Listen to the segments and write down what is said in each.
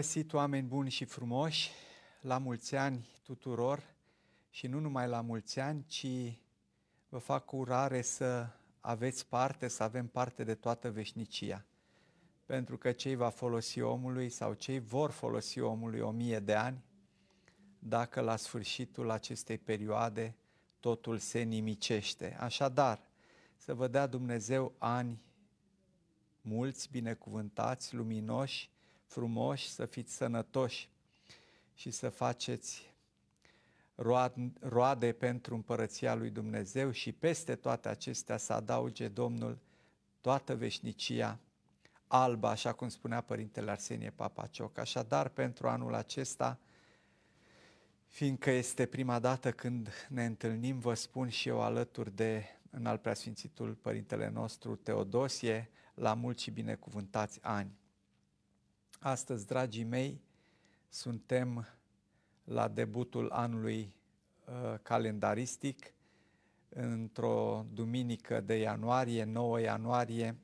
găsit, oameni buni și frumoși, la mulți ani tuturor și nu numai la mulți ani, ci vă fac urare să aveți parte, să avem parte de toată veșnicia. Pentru că cei va folosi omului sau cei vor folosi omului o mie de ani, dacă la sfârșitul acestei perioade totul se nimicește. Așadar, să vă dea Dumnezeu ani mulți, binecuvântați, luminoși, frumoși, să fiți sănătoși și să faceți roade pentru împărăția lui Dumnezeu și peste toate acestea să adauge Domnul toată veșnicia albă, așa cum spunea Părintele Arsenie Papacioc. Așadar, pentru anul acesta, fiindcă este prima dată când ne întâlnim, vă spun și eu alături de în al preasfințitul Părintele nostru Teodosie, la mulți și binecuvântați ani. Astăzi, dragii mei, suntem la debutul anului uh, calendaristic, într-o duminică de ianuarie, 9 ianuarie,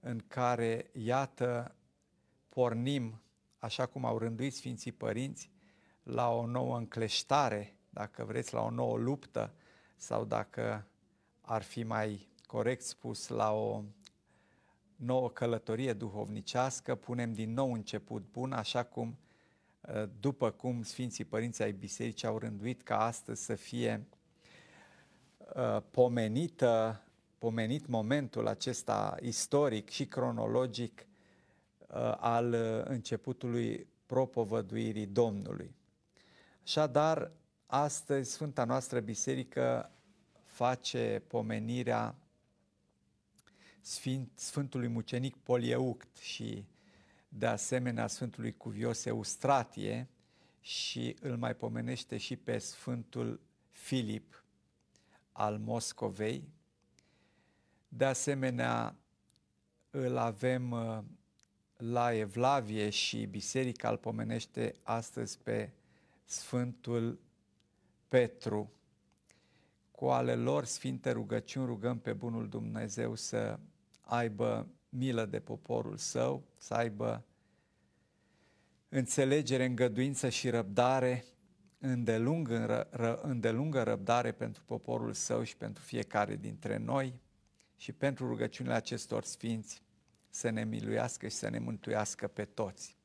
în care, iată, pornim, așa cum au rânduit Sfinții Părinți, la o nouă încleștare, dacă vreți, la o nouă luptă, sau dacă ar fi mai corect spus, la o nouă călătorie duhovnicească, punem din nou început bun, așa cum ă, după cum Sfinții Părinți ai Bisericii au rânduit ca astăzi să fie ă, pomenită, pomenit momentul acesta istoric și cronologic ă, al începutului propovăduirii Domnului. Așadar, astăzi Sfânta noastră Biserică face pomenirea Sfânt, Sfântului Mucenic Polieuct și de asemenea Sfântului Cuvios Eustratie și îl mai pomenește și pe Sfântul Filip al Moscovei. De asemenea, îl avem uh, la Evlavie și biserica îl pomenește astăzi pe Sfântul Petru. Cu ale lor sfinte rugăciuni rugăm pe Bunul Dumnezeu să aibă milă de poporul său, să aibă înțelegere, îngăduință și răbdare, îndelung, îndelungă răbdare pentru poporul său și pentru fiecare dintre noi și pentru rugăciunile acestor sfinți să ne miluiască și să ne mântuiască pe toți.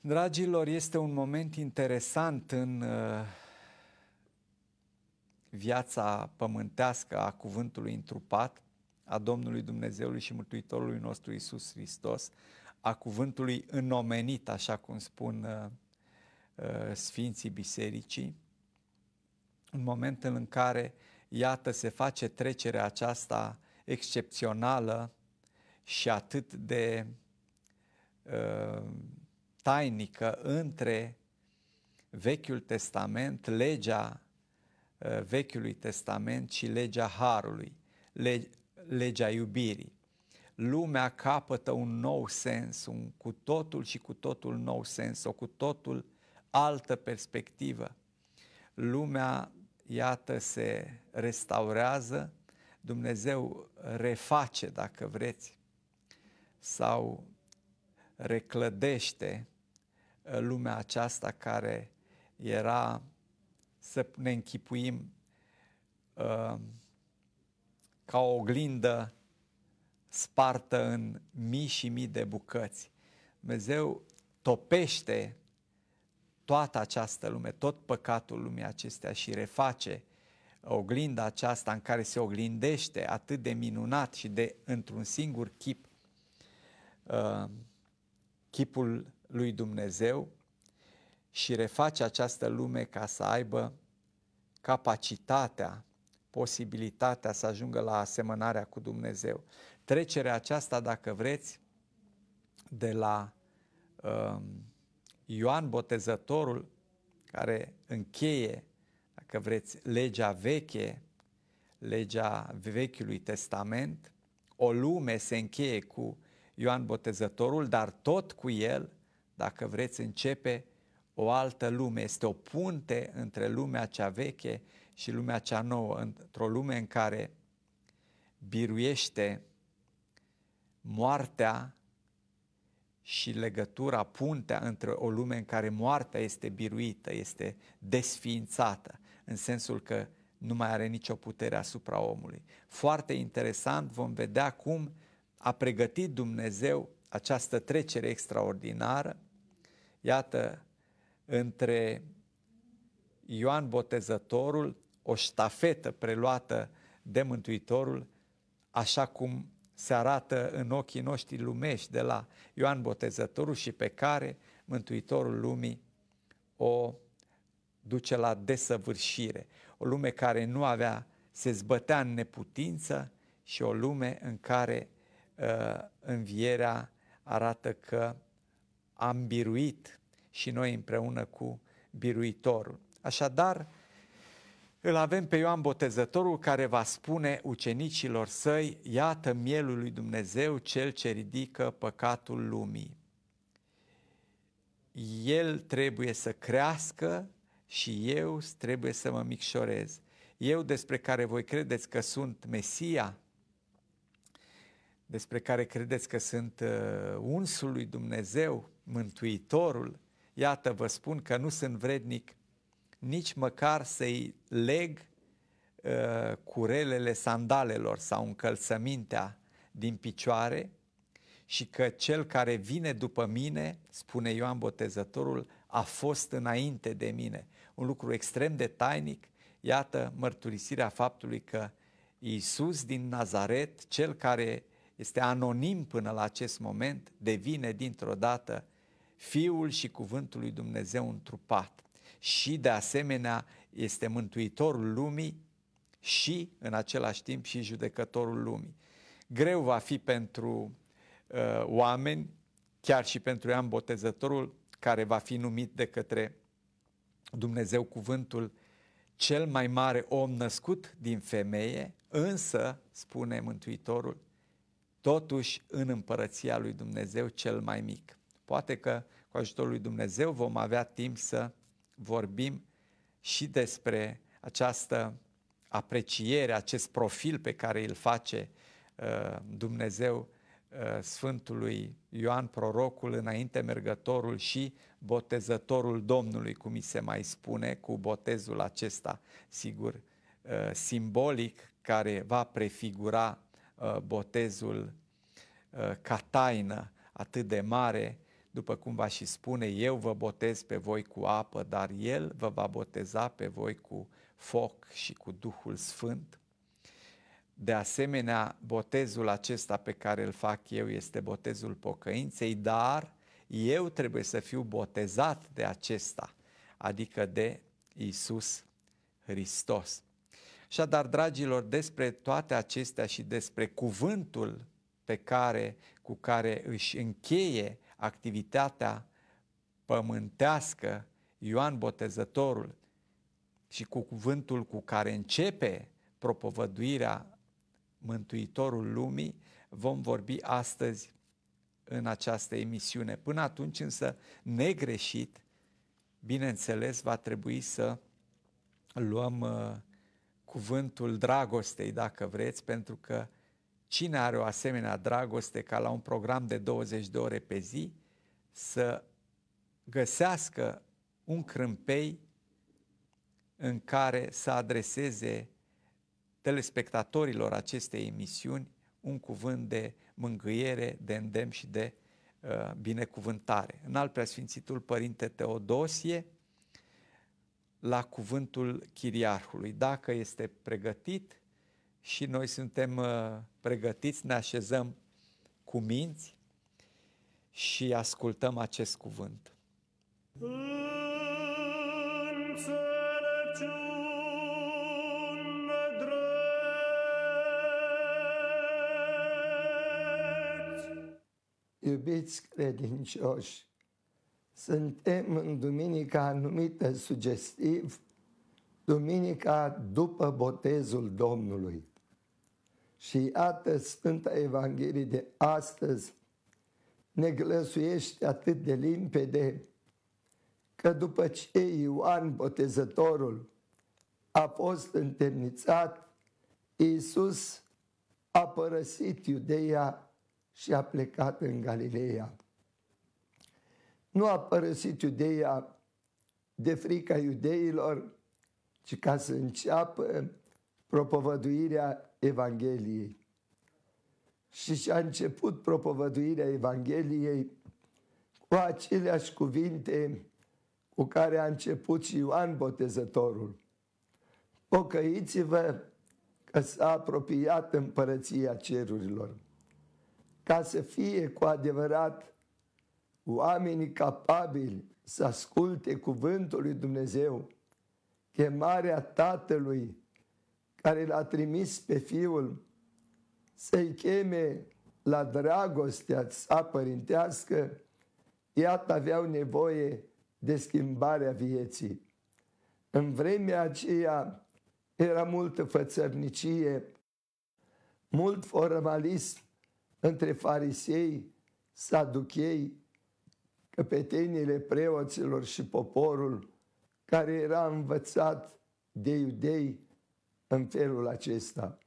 Dragilor, este un moment interesant în uh, viața pământească a cuvântului întrupat, a Domnului Dumnezeului și Mântuitorului nostru Isus Hristos, a cuvântului înomenit, așa cum spun uh, uh, Sfinții Bisericii, în momentul în care, iată, se face trecerea aceasta excepțională și atât de uh, tainică între Vechiul Testament, legea uh, Vechiului Testament și legea Harului. Le- legea iubirii. Lumea capătă un nou sens, un cu totul și cu totul nou sens, o cu totul altă perspectivă. Lumea, iată, se restaurează, Dumnezeu reface, dacă vreți, sau reclădește uh, lumea aceasta care era, să ne închipuim, uh, ca o oglindă spartă în mii și mii de bucăți. Dumnezeu topește toată această lume, tot păcatul lumii acestea și reface oglinda aceasta în care se oglindește atât de minunat și de într-un singur chip uh, chipul lui Dumnezeu și reface această lume ca să aibă capacitatea posibilitatea să ajungă la asemănarea cu Dumnezeu. Trecerea aceasta, dacă vreți, de la um, Ioan Botezătorul, care încheie, dacă vreți, legea veche, legea Vechiului Testament, o lume se încheie cu Ioan Botezătorul, dar tot cu el, dacă vreți, începe o altă lume, este o punte între lumea cea veche și lumea cea nouă, într-o lume în care biruiește moartea și legătura, puntea între o lume în care moartea este biruită, este desființată, în sensul că nu mai are nicio putere asupra omului. Foarte interesant, vom vedea cum a pregătit Dumnezeu această trecere extraordinară. Iată, între Ioan Botezătorul o ștafetă preluată de Mântuitorul, așa cum se arată în ochii noștri lumești de la Ioan Botezătorul și pe care Mântuitorul lumii o duce la desăvârșire. O lume care nu avea, se zbătea în neputință și o lume în care uh, învierea arată că am biruit și noi împreună cu biruitorul. Așadar, îl avem pe Ioan Botezătorul care va spune ucenicilor săi, iată mielul lui Dumnezeu, cel ce ridică păcatul lumii. El trebuie să crească și eu trebuie să mă micșorez. Eu despre care voi credeți că sunt Mesia, despre care credeți că sunt uh, unsul lui Dumnezeu, Mântuitorul, iată vă spun că nu sunt vrednic nici măcar să-i leg uh, curelele sandalelor sau încălțămintea din picioare și că cel care vine după mine, spune Ioan Botezătorul, a fost înainte de mine. Un lucru extrem de tainic, iată mărturisirea faptului că Iisus din Nazaret, cel care este anonim până la acest moment, devine dintr-o dată Fiul și Cuvântul lui Dumnezeu întrupat și de asemenea este mântuitorul lumii și în același timp și judecătorul lumii. Greu va fi pentru uh, oameni, chiar și pentru Ioan Botezătorul, care va fi numit de către Dumnezeu cuvântul cel mai mare om născut din femeie, însă, spune Mântuitorul, totuși în împărăția lui Dumnezeu cel mai mic. Poate că cu ajutorul lui Dumnezeu vom avea timp să vorbim și despre această apreciere, acest profil pe care îl face uh, Dumnezeu uh, Sfântului Ioan Prorocul, înainte mergătorul și botezătorul Domnului, cum îi se mai spune, cu botezul acesta, sigur, uh, simbolic, care va prefigura botezul ca taină atât de mare după cum va și spune, eu vă botez pe voi cu apă, dar El vă va boteza pe voi cu foc și cu Duhul Sfânt. De asemenea, botezul acesta pe care îl fac eu este botezul pocăinței, dar eu trebuie să fiu botezat de acesta, adică de Isus Hristos. Așadar, dragilor, despre toate acestea și despre cuvântul pe care, cu care își încheie activitatea pământească, Ioan Botezătorul și cu cuvântul cu care începe propovăduirea Mântuitorul Lumii, vom vorbi astăzi în această emisiune. Până atunci însă, negreșit, bineînțeles, va trebui să luăm uh, cuvântul dragostei, dacă vreți, pentru că Cine are o asemenea dragoste ca la un program de 20 de ore pe zi să găsească un crâmpei în care să adreseze telespectatorilor acestei emisiuni un cuvânt de mângâiere, de îndemn și de uh, binecuvântare. În al preasfințitul Părinte Teodosie, la cuvântul chiriarhului. Dacă este pregătit, și noi suntem uh, pregătiți, ne așezăm cu minți și ascultăm acest cuvânt. Iubiți credincioși, suntem în duminica numită sugestiv, duminica după botezul Domnului. Și iată Sfânta Evanghelie de astăzi ne glăsuiește atât de limpede că după ce Ioan Botezătorul a fost întemnițat, Iisus a părăsit Iudeia și a plecat în Galileea. Nu a părăsit Iudeia de frica iudeilor, ci ca să înceapă propovăduirea Evangheliei. Și și-a început propovăduirea Evangheliei cu aceleași cuvinte cu care a început și Ioan Botezătorul. Pocăiți-vă că s-a apropiat împărăția cerurilor. Ca să fie cu adevărat oamenii capabili să asculte cuvântul lui Dumnezeu, chemarea Tatălui care l-a trimis pe Fiul să-i cheme la dragostea sa părintească, iată aveau nevoie de schimbarea vieții. În vremea aceea era multă fățărnicie, mult formalism între farisei, saduchei, căpetenile preoților și poporul care era învățat de iudei în felul acesta.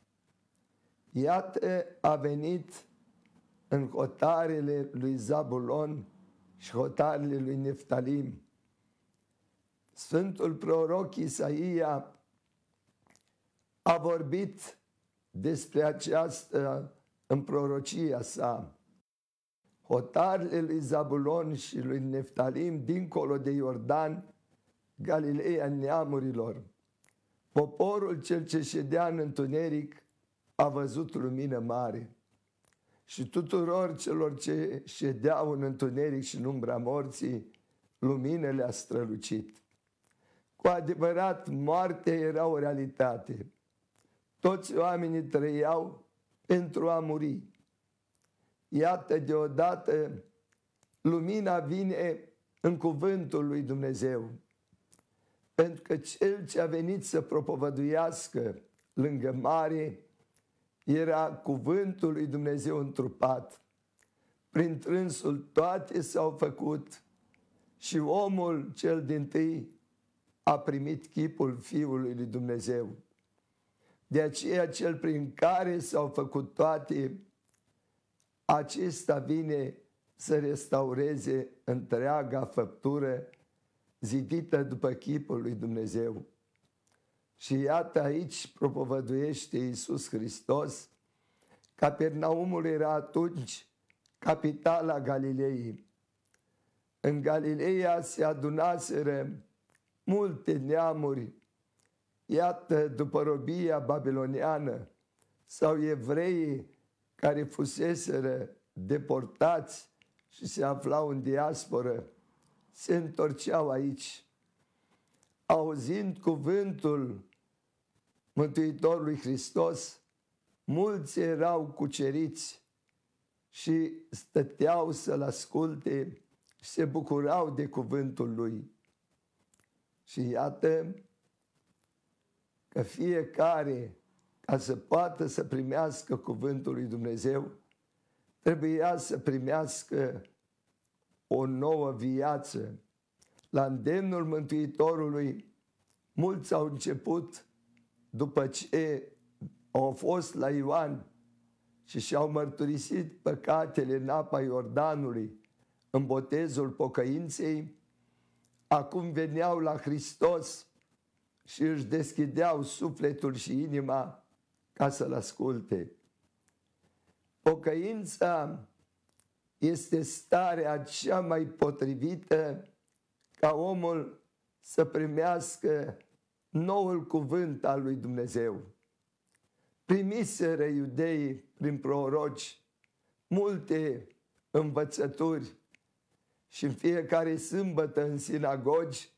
Iată a venit în hotarele lui Zabulon și hotarele lui Neftalim. Sfântul proroc Isaia a vorbit despre aceasta în prorocia sa. Hotarele lui Zabulon și lui Neftalim, dincolo de Iordan, Galileea neamurilor. Poporul cel ce ședea în întuneric a văzut lumină mare și tuturor celor ce ședeau în întuneric și în umbra morții, lumină le-a strălucit. Cu adevărat, moartea era o realitate. Toți oamenii trăiau pentru a muri. Iată, deodată, lumina vine în cuvântul lui Dumnezeu pentru că cel ce a venit să propovăduiască lângă mare era cuvântul lui Dumnezeu întrupat. Prin trânsul toate s-au făcut și omul cel din tâi a primit chipul Fiului lui Dumnezeu. De aceea cel prin care s-au făcut toate, acesta vine să restaureze întreaga făptură zidită după chipul lui Dumnezeu. Și iată aici propovăduiește Iisus Hristos. Capernaumul era atunci capitala Galilei. În Galileea se adunaseră multe neamuri, iată după robia babiloniană, sau evreii care fuseseră deportați și se aflau în diasporă se întorceau aici, auzind cuvântul Mântuitorului Hristos, mulți erau cuceriți și stăteau să-l asculte și se bucurau de cuvântul lui. Și iată că fiecare, ca să poată să primească cuvântul lui Dumnezeu, trebuia să primească o nouă viață. La îndemnul Mântuitorului, mulți au început după ce au fost la Ioan și și-au mărturisit păcatele în apa Iordanului, în botezul pocăinței, acum veneau la Hristos și își deschideau sufletul și inima ca să-L asculte. Pocăința este starea cea mai potrivită ca omul să primească noul cuvânt al lui Dumnezeu. Primiseră iudeii prin proroci multe învățături și în fiecare sâmbătă în sinagogi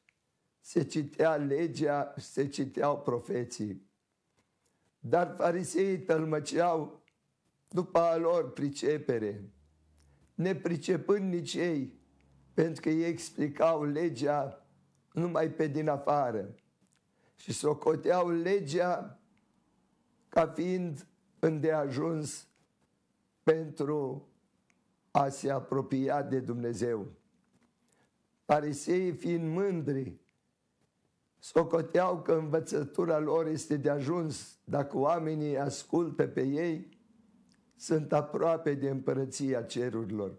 se citea legea și se citeau profeții. Dar fariseii tălmăceau după a lor pricepere nepricepând nici ei, pentru că ei explicau legea numai pe din afară și socoteau legea ca fiind îndeajuns pentru a se apropia de Dumnezeu. Pariseii fiind mândri, socoteau că învățătura lor este de ajuns dacă oamenii ascultă pe ei sunt aproape de împărăția cerurilor.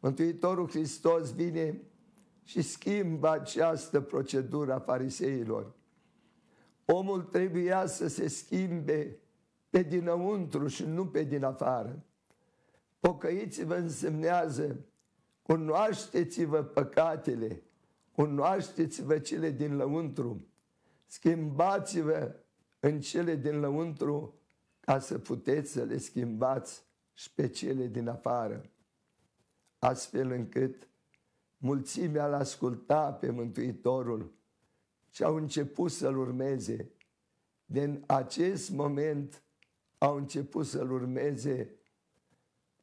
Mântuitorul Hristos vine și schimbă această procedură a fariseilor. Omul trebuia să se schimbe pe dinăuntru și nu pe din afară. Pocăiți-vă însemnează, cunoașteți-vă păcatele, cunoașteți-vă cele din lăuntru, schimbați-vă în cele din lăuntru ca să puteți să le schimbați și pe cele din afară, astfel încât mulțimea l-a ascultat pe Mântuitorul și au început să-L urmeze. Din acest moment au început să-L urmeze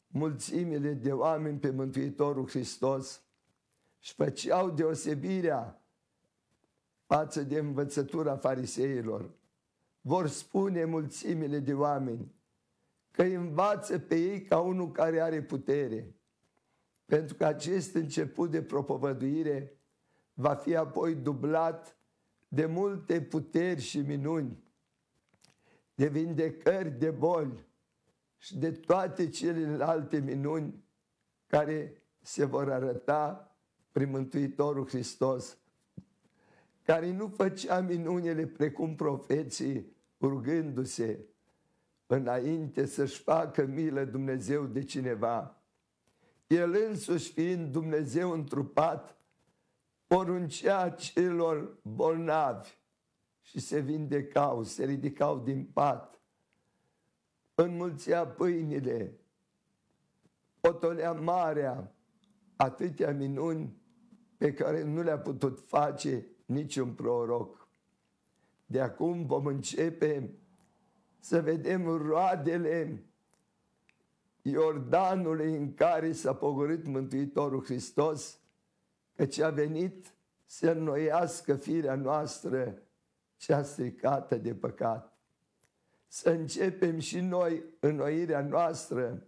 mulțimile de oameni pe Mântuitorul Hristos și făceau deosebirea față de învățătura fariseilor vor spune mulțimile de oameni că îi învață pe ei ca unul care are putere, pentru că acest început de propovăduire va fi apoi dublat de multe puteri și minuni, de vindecări de boli și de toate celelalte minuni care se vor arăta prin Mântuitorul Hristos care nu făcea minunile precum profeții, rugându-se înainte să-și facă milă Dumnezeu de cineva. El însuși fiind Dumnezeu întrupat, poruncea celor bolnavi și se vindecau, se ridicau din pat, înmulțea pâinile, potolea marea, atâtea minuni pe care nu le-a putut face niciun proroc. De acum vom începe să vedem roadele Iordanului în care s-a pogorât Mântuitorul Hristos, căci a venit să înnoiască firea noastră cea stricată de păcat. Să începem și noi înnoirea noastră.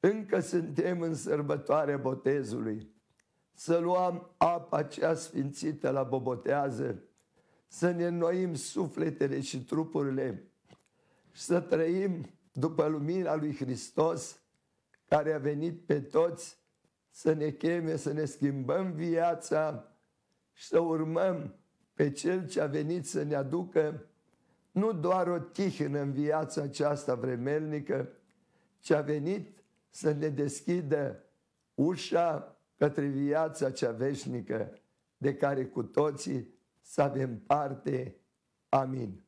Încă suntem în sărbătoarea botezului să luăm apa cea sfințită la bobotează, să ne înnoim sufletele și trupurile și să trăim după lumina lui Hristos care a venit pe toți să ne cheme, să ne schimbăm viața și să urmăm pe Cel ce a venit să ne aducă nu doar o tihnă în viața aceasta vremelnică, ci a venit să ne deschidă ușa către viața cea veșnică de care cu toții să avem parte. Amin.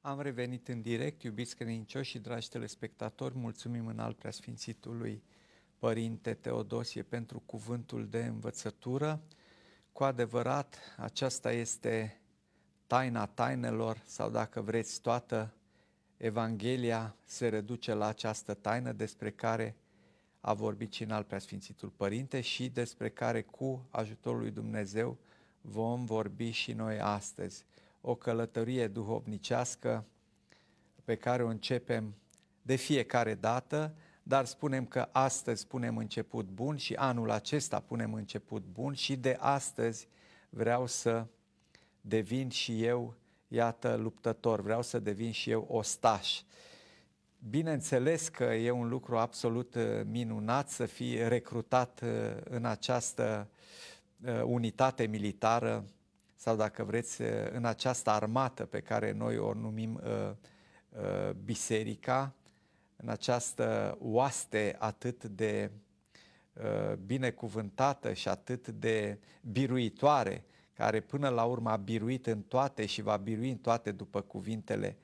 Am revenit în direct, iubiți credincioși și dragi telespectatori, mulțumim în al preasfințitului Părinte Teodosie pentru cuvântul de învățătură. Cu adevărat, aceasta este taina tainelor sau dacă vreți toată Evanghelia se reduce la această taină despre care a vorbit și în al Sfințitul Părinte și despre care cu ajutorul lui Dumnezeu vom vorbi și noi astăzi. O călătorie duhovnicească pe care o începem de fiecare dată dar spunem că astăzi punem început bun și anul acesta punem început bun și de astăzi vreau să devin și eu, iată, luptător, vreau să devin și eu ostaș. Bineînțeles că e un lucru absolut uh, minunat să fii recrutat uh, în această uh, unitate militară sau dacă vreți în această armată pe care noi o numim biserica, în această oaste atât de uh, binecuvântată și atât de biruitoare, care până la urmă a biruit în toate și va birui în toate după cuvintele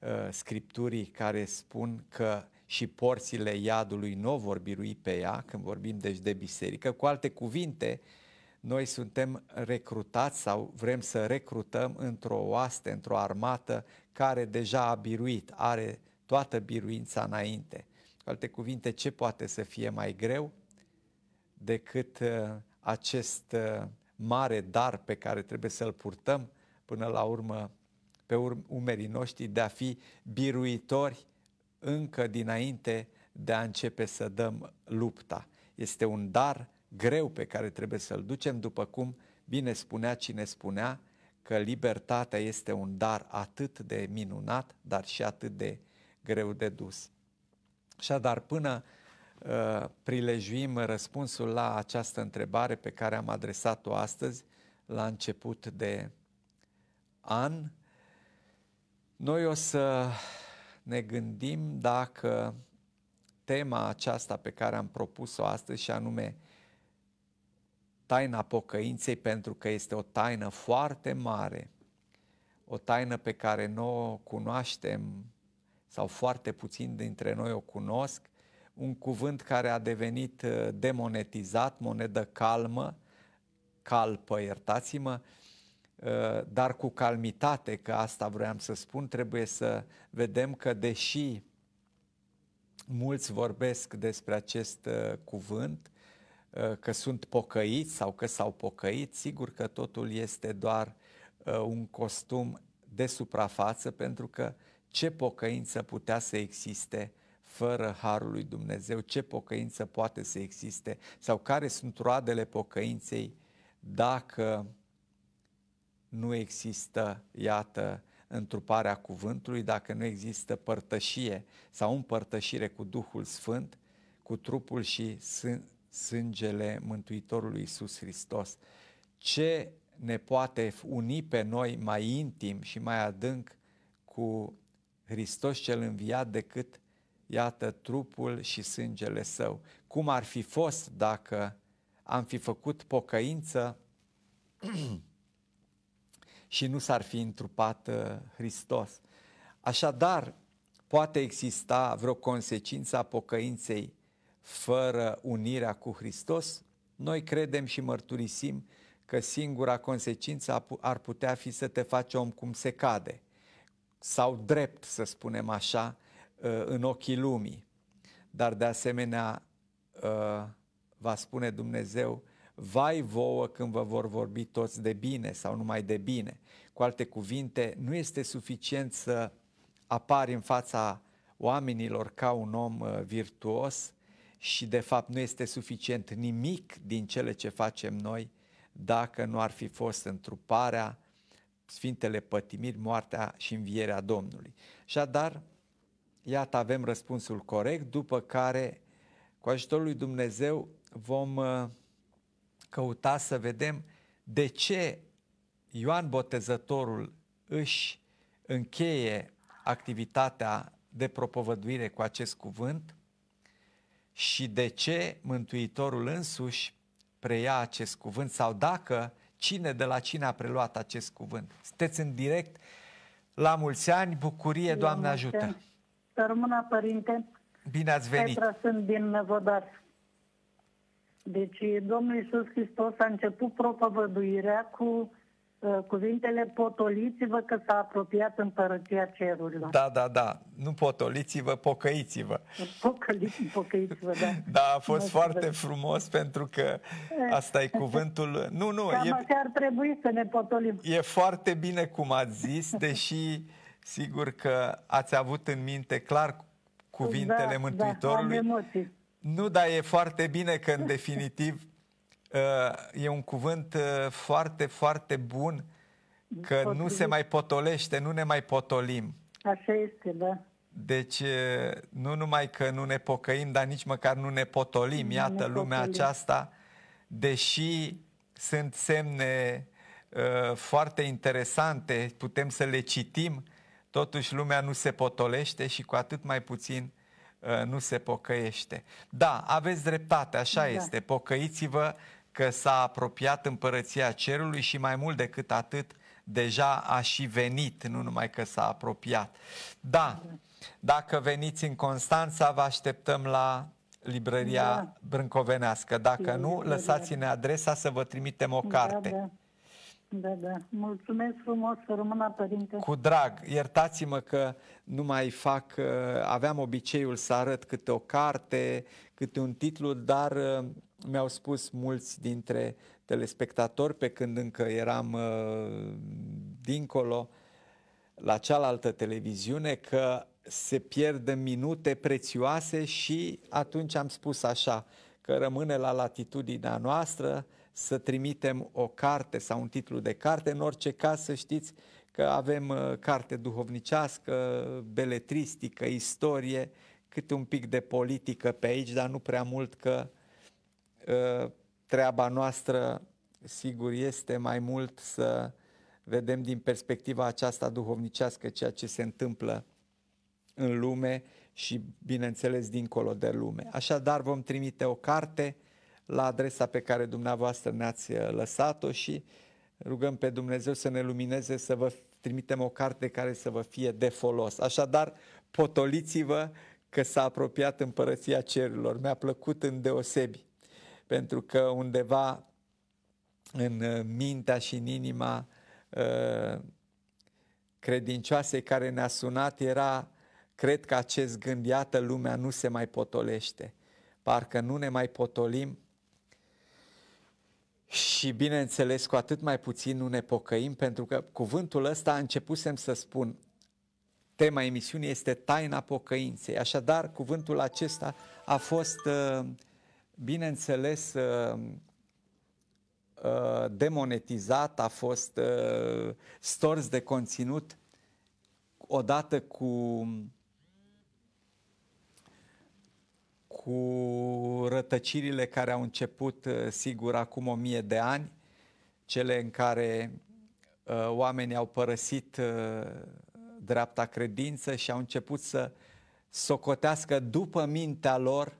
uh, Scripturii care spun că și porțile iadului nu vor birui pe ea, când vorbim deci de biserică. Cu alte cuvinte, noi suntem recrutați sau vrem să recrutăm într-o oaste, într-o armată care deja a biruit, are toată biruința înainte. Cu alte cuvinte, ce poate să fie mai greu decât uh, acest uh, mare dar pe care trebuie să-l purtăm până la urmă pe umerii noștri de a fi biruitori încă dinainte de a începe să dăm lupta. Este un dar greu pe care trebuie să-l ducem, după cum bine spunea cine spunea că libertatea este un dar atât de minunat, dar și atât de greu de dus. Așadar, până uh, prilejuim răspunsul la această întrebare pe care am adresat-o astăzi, la început de an, noi o să ne gândim dacă tema aceasta pe care am propus-o astăzi și anume taina pocăinței pentru că este o taină foarte mare, o taină pe care nu o cunoaștem sau foarte puțin dintre noi o cunosc, un cuvânt care a devenit uh, demonetizat, monedă calmă, calpă, iertați-mă, uh, dar cu calmitate, că asta vreau să spun, trebuie să vedem că deși mulți vorbesc despre acest uh, cuvânt, că sunt pocăiți sau că s-au pocăit, sigur că totul este doar un costum de suprafață, pentru că uh, ce pocăință putea să existe fără harul lui Dumnezeu, ce pocăință poate să existe sau care sunt roadele pocăinței dacă nu există, iată, întruparea cuvântului, dacă nu există părtășie sau împărtășire cu Duhul Sfânt, cu trupul și sângele Mântuitorului Isus Hristos. Ce ne poate uni pe noi mai intim și mai adânc cu Hristos cel înviat decât, iată, trupul și sângele său. Cum ar fi fost dacă am fi făcut pocăință și nu s-ar fi întrupat uh, Hristos. Așadar, poate exista vreo consecință a pocăinței fără unirea cu Hristos? Noi credem și mărturisim că singura consecință ar putea fi să te faci om cum se cade – sau drept, să spunem așa, uh, în ochii lumii. Dar de asemenea uh, va spune Dumnezeu, vai vouă când vă vor vorbi toți de bine sau numai de bine. Cu alte cuvinte, nu este suficient să apari în fața oamenilor ca un om uh, virtuos și de fapt nu este suficient nimic din cele ce facem noi dacă nu ar fi fost întruparea, Sfintele Pătimiri, moartea și învierea Domnului. Și dar, iată, avem răspunsul corect, după care, cu ajutorul lui Dumnezeu, vom uh, căuta să vedem de ce Ioan Botezătorul își încheie activitatea de propovăduire cu acest cuvânt și de ce Mântuitorul însuși preia acest cuvânt sau dacă cine de la cine a preluat acest cuvânt. Sunteți în direct. La mulți ani, bucurie, Doamne ajută! rămână, Părinte! Bine ați venit! Petra, sunt din Năvodar. Deci Domnul Iisus Hristos a început propovăduirea cu Uh, cuvintele potoliți-vă că s-a apropiat împărăția cerurilor. Da, da, da. Nu potoliți-vă, pocăiți-vă. Pocăliți, pocăiți-vă, da. Da, a fost Mă foarte vă. frumos pentru că eh. asta e cuvântul... Nu, nu. Cam e... ar trebui să ne potolim. E foarte bine cum ați zis, deși sigur că ați avut în minte clar cuvintele da, da Mântuitorului. Da, am emoții. Nu, dar e foarte bine că în definitiv Eh, e un cuvânt eh, foarte, foarte bun că Potrivit. nu se mai potolește, nu ne mai potolim. Așa este, da. Deci eh, nu numai că nu ne pocăim, dar nici măcar nu ne potolim. Nu Iată, ne potolim. lumea aceasta, deși sunt semne uh, foarte interesante, putem să le citim, totuși lumea nu se potolește și cu atât mai puțin uh, nu se pocăiește. Da, aveți dreptate, așa da. este. Pocăiți-vă că s-a apropiat împărăția cerului și mai mult decât atât, deja a și venit, nu numai că s-a apropiat. Da, dacă veniți în Constanța, vă așteptăm la librăria da. Brâncovenească. Dacă nu, lăsați-ne adresa să vă trimitem o da, carte. Da, da. Da, da. Mulțumesc frumos să părinte. Cu drag. Iertați-mă că nu mai fac... Ă, aveam obiceiul să arăt câte o carte, câte un titlu, dar ă, mi-au spus mulți dintre telespectatori, pe când încă eram ă, dincolo, la cealaltă televiziune, că se pierd minute prețioase și atunci am spus așa, că rămâne la latitudinea noastră, să trimitem o carte sau un titlu de carte. În orice caz să știți că avem uh, carte duhovnicească, beletristică, istorie, câte un pic de politică pe aici, dar nu prea mult că uh, treaba noastră sigur este mai mult să vedem din perspectiva aceasta duhovnicească ceea ce se întâmplă în lume și bineînțeles dincolo de lume. Așadar vom trimite o carte la adresa pe care dumneavoastră ne-ați uh, lăsat-o și rugăm pe Dumnezeu să ne lumineze, să vă trimitem o carte care să vă fie de folos. Așadar, potoliți-vă că s-a apropiat împărăția cerurilor. Mi-a plăcut deosebi, pentru că undeva în uh, mintea și în inima uh, credincioasei care ne-a sunat era, cred că acest gând, iată, lumea nu se mai potolește. Parcă nu ne mai potolim și bineînțeles, cu atât mai puțin nu ne pocăim, pentru că cuvântul ăsta a începusem să spun. Tema emisiunii este taina pocăinței. Așadar, cuvântul acesta a fost, uh, bineînțeles, uh, uh, demonetizat, a fost stors de conținut odată cu cu rătăcirile care au început, uh, sigur, acum o mie de ani, cele în care uh, oamenii au părăsit uh, dreapta credință și au început să socotească după mintea lor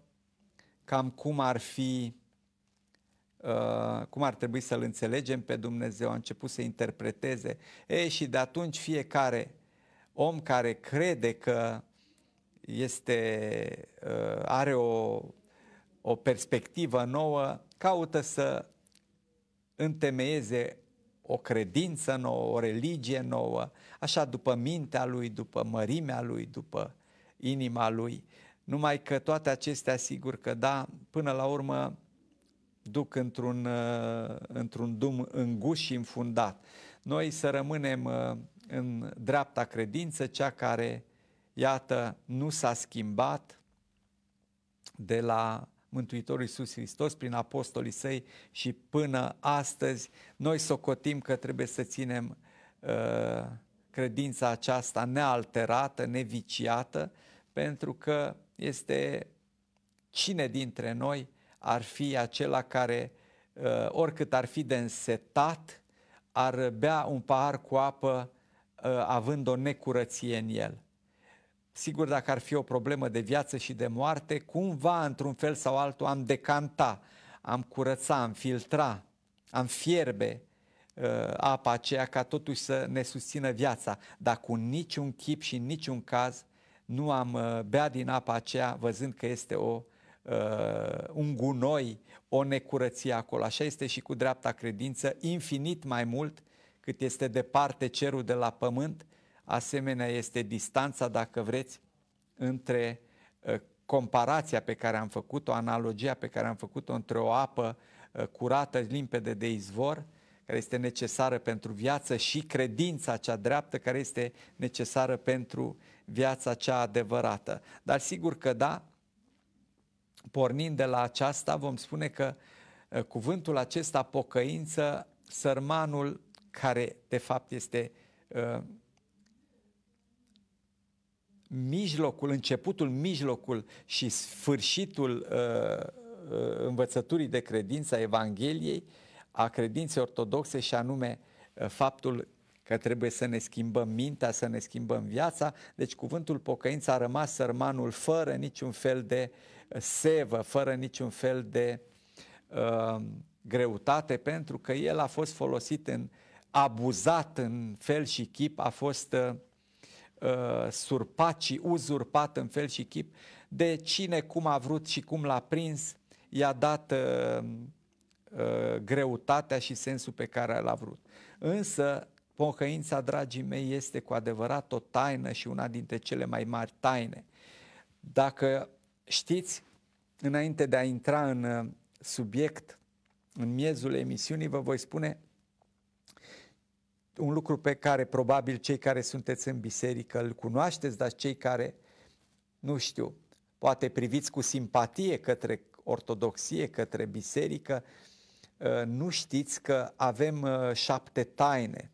cam cum ar fi Uh, cum ar trebui să-L înțelegem pe Dumnezeu, a început să interpreteze. E, și de atunci fiecare om care crede că este, uh, are o, o perspectivă nouă, caută să întemeieze o credință nouă, o religie nouă, așa după mintea lui, după mărimea lui, după inima lui. Numai că toate acestea, sigur că da, până la urmă duc într-un, uh, într-un dum înguș și înfundat. Noi să rămânem uh, în dreapta credință, cea care Iată, nu s-a schimbat de la Mântuitorul Iisus Hristos prin apostolii săi și până astăzi noi socotim că trebuie să ținem uh, credința aceasta nealterată, neviciată, pentru că este cine dintre noi ar fi acela care, uh, oricât ar fi de însetat, ar bea un pahar cu apă uh, având o necurăție în el. Sigur, dacă ar fi o problemă de viață și de moarte, cumva, într-un fel sau altul, am decanta, am curăța, am filtra, am fierbe uh, apa aceea ca totuși să ne susțină viața. Dar cu niciun chip și niciun caz nu am uh, bea din apa aceea văzând că este o, uh, un gunoi, o necurăție acolo. Așa este și cu dreapta credință, infinit mai mult cât este departe cerul de la pământ, asemenea este distanța, dacă vreți, între uh, comparația pe care am făcut-o, analogia pe care am făcut-o între o apă uh, curată, limpede de izvor, care este necesară pentru viață și credința cea dreaptă care este necesară pentru viața cea adevărată. Dar sigur că da, pornind de la aceasta, vom spune că uh, cuvântul acesta pocăință, sărmanul care de fapt este mijlocul, începutul, mijlocul și sfârșitul uh, uh, învățăturii de credință a Evangheliei, a credinței ortodoxe și anume uh, faptul că trebuie să ne schimbăm mintea, să ne schimbăm viața. Deci cuvântul pocăință a rămas sărmanul fără niciun fel de uh, sevă, fără niciun fel de uh, greutate, pentru că el a fost folosit în abuzat în fel și chip, a fost uh, uh, surpat și uzurpat în fel și chip de cine cum a vrut și cum l-a prins, i-a dat uh, uh, greutatea și sensul pe care l-a vrut. Însă, pocăința, dragii mei, este cu adevărat o taină și una dintre cele mai mari taine. Dacă știți, înainte de a intra în uh, subiect, în miezul emisiunii, vă voi spune un lucru pe care probabil cei care sunteți în biserică îl cunoașteți, dar cei care, nu știu, poate priviți cu simpatie către ortodoxie, către biserică, ă, nu știți că avem ă, șapte taine.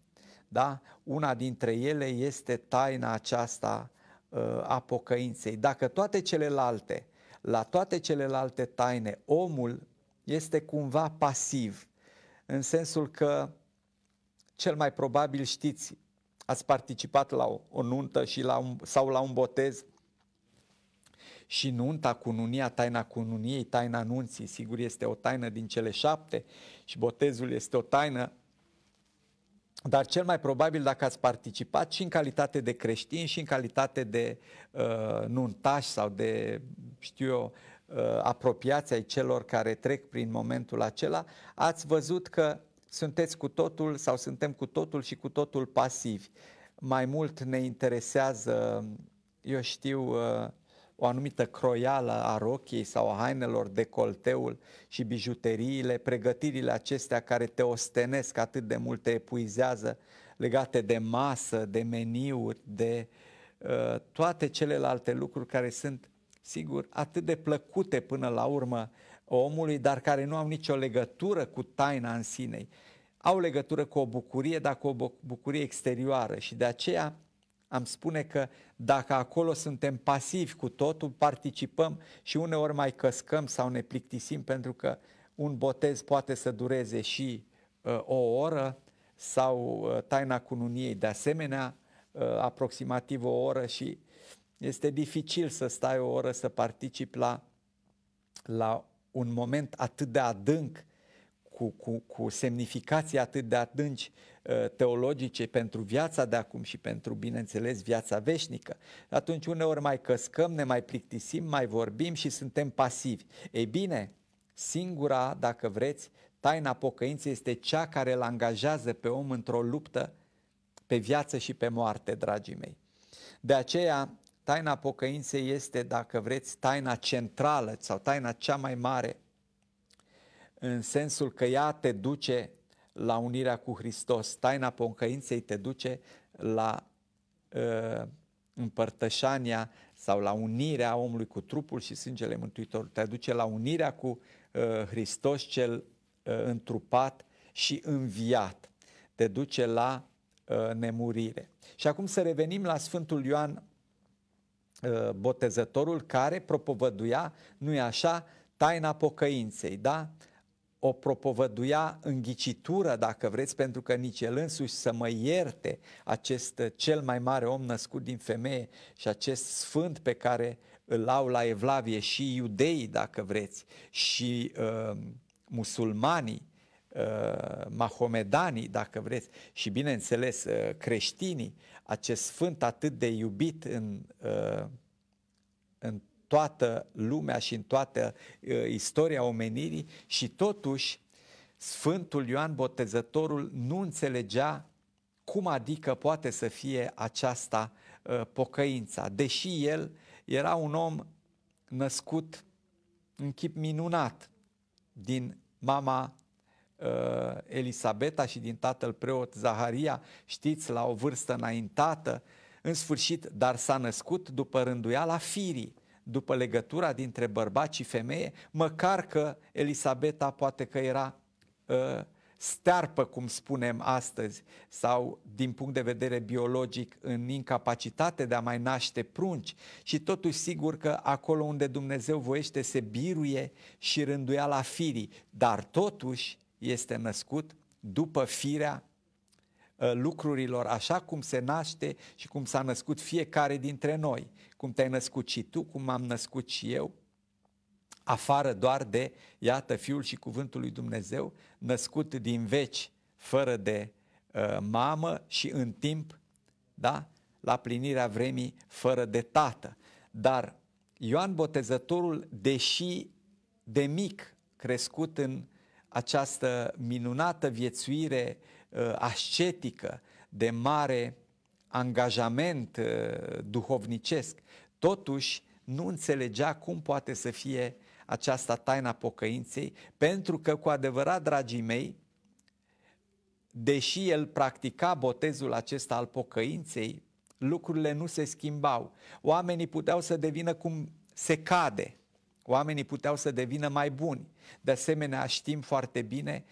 Da? Una dintre ele este taina aceasta ă, a pocăinței. Dacă toate celelalte, la toate celelalte taine, omul este cumva pasiv, în sensul că cel mai probabil știți, ați participat la o, o nuntă și la un, sau la un botez și nunta, cununia, taina cununiei, taina nunții, sigur este o taină din cele șapte și botezul este o taină, dar cel mai probabil dacă ați participat și în calitate de creștin și în calitate de uh, nuntași sau de, știu eu, uh, apropiați ai celor care trec prin momentul acela, ați văzut că sunteți cu totul sau suntem cu totul și cu totul pasivi. Mai mult ne interesează, eu știu, uh, o anumită croială a rochiei sau a hainelor, decolteul și bijuteriile, pregătirile acestea care te ostenesc atât de mult, te epuizează, legate de masă, de meniuri, de uh, toate celelalte lucruri care sunt, sigur, atât de plăcute până la urmă, omului, dar care nu au nicio legătură cu taina în sine. Au legătură cu o bucurie, dar cu o bucurie exterioară și de aceea am spune că dacă acolo suntem pasivi cu totul, participăm și uneori mai căscăm sau ne plictisim pentru că un botez poate să dureze și uh, o oră sau uh, taina cununiei de asemenea uh, aproximativ o oră și este dificil să stai o oră să participi la, la un moment atât de adânc, cu, cu, cu semnificații atât de adânci uh, teologice pentru viața de acum și pentru, bineînțeles, viața veșnică. Atunci uneori mai căscăm, ne mai plictisim, mai vorbim și suntem pasivi. Ei bine, singura, dacă vreți, taina pocăinței este cea care îl angajează pe om într-o luptă pe viață și pe moarte, dragii mei. De aceea, Taina pocăinței este, dacă vreți, taina centrală sau taina cea mai mare, în sensul că ea te duce la unirea cu Hristos. Taina pocăinței te duce la uh, împărtășania sau la unirea omului cu trupul și sângele Mântuitorului. Te duce la unirea cu uh, Hristos cel uh, întrupat și înviat. Te duce la uh, nemurire. Și acum să revenim la Sfântul Ioan Uh, botezătorul care propovăduia, nu e așa, taina pocăinței, da? O propovăduia înghicitură, dacă vreți, pentru că nici el însuși să mă ierte acest uh, cel mai mare om născut din femeie și acest sfânt pe care îl au la Evlavie și iudeii, dacă vreți, și uh, musulmanii, uh, mahomedanii, dacă vreți, și bineînțeles creștinii, acest sfânt atât de iubit în, uh, în toată lumea și în toată uh, istoria omenirii și totuși Sfântul Ioan Botezătorul nu înțelegea cum adică poate să fie aceasta uh, pocăința, deși el era un om născut în chip minunat din mama uh, Elisabeta și din tatăl preot Zaharia, știți, la o vârstă înaintată, în sfârșit, dar s-a născut după rânduiala firii, după legătura dintre bărbat și femeie, măcar că Elisabeta poate că era uh, stearpă, cum spunem astăzi, sau din punct de vedere biologic în incapacitate de a mai naște prunci și totuși sigur că acolo unde Dumnezeu voiește se biruie și rânduia la firii, dar totuși este născut după firea uh, lucrurilor așa cum se naște și cum s-a născut fiecare dintre noi, cum te-ai născut și tu, cum m-am născut și eu, afară doar de, iată, Fiul și Cuvântul lui Dumnezeu, născut din veci, fără de uh, mamă și în timp, da, la plinirea vremii, fără de tată. Dar Ioan Botezătorul, deși de mic crescut în această minunată viețuire uh, ascetică de mare angajament uh, duhovnicesc, totuși nu înțelegea cum poate să fie aceasta taina pocăinței, pentru că cu adevărat, dragii mei, deși el practica botezul acesta al pocăinței, lucrurile nu se schimbau. Oamenii puteau să devină cum se cade, Oamenii puteau să devină mai buni. De asemenea, știm foarte bine